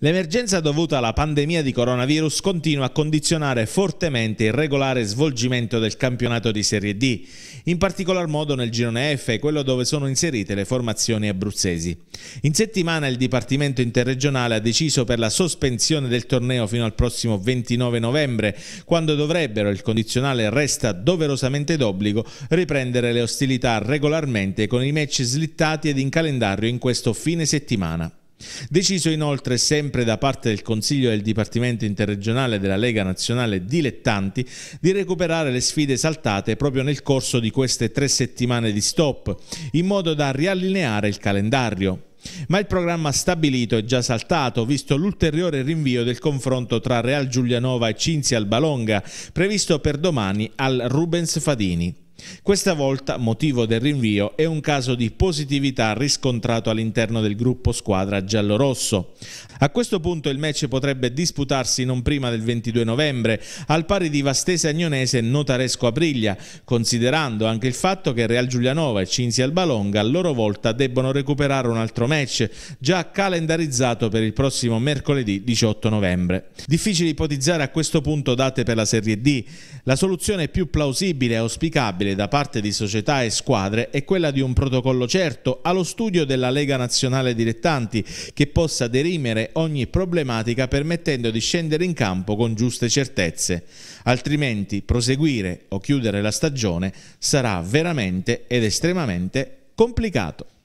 L'emergenza dovuta alla pandemia di coronavirus continua a condizionare fortemente il regolare svolgimento del campionato di Serie D, in particolar modo nel girone F, quello dove sono inserite le formazioni abruzzesi. In settimana il Dipartimento interregionale ha deciso per la sospensione del torneo fino al prossimo 29 novembre, quando dovrebbero, il condizionale resta doverosamente d'obbligo, riprendere le ostilità regolarmente con i match slittati ed in calendario in questo fine settimana. Deciso inoltre, sempre da parte del Consiglio del Dipartimento Interregionale della Lega Nazionale Dilettanti, di recuperare le sfide saltate proprio nel corso di queste tre settimane di stop, in modo da riallineare il calendario. Ma il programma stabilito è già saltato, visto l'ulteriore rinvio del confronto tra Real Giulianova e Cinzia Albalonga, previsto per domani al Rubens Fadini. Questa volta motivo del rinvio è un caso di positività riscontrato all'interno del gruppo squadra giallorosso. A questo punto il match potrebbe disputarsi non prima del 22 novembre, al pari di Vastese Agnonese e Notaresco Abriglia, considerando anche il fatto che Real Giulianova e Cinzia Albalonga a loro volta debbono recuperare un altro match, già calendarizzato per il prossimo mercoledì 18 novembre. Difficile ipotizzare a questo punto date per la Serie D. La soluzione più plausibile e auspicabile attendere da parte di società e squadre è quella di un protocollo certo allo studio della Lega Nazionale Dilettanti che possa derimere ogni problematica permettendo di scendere in campo con giuste certezze. Altrimenti proseguire o chiudere la stagione sarà veramente ed estremamente complicato.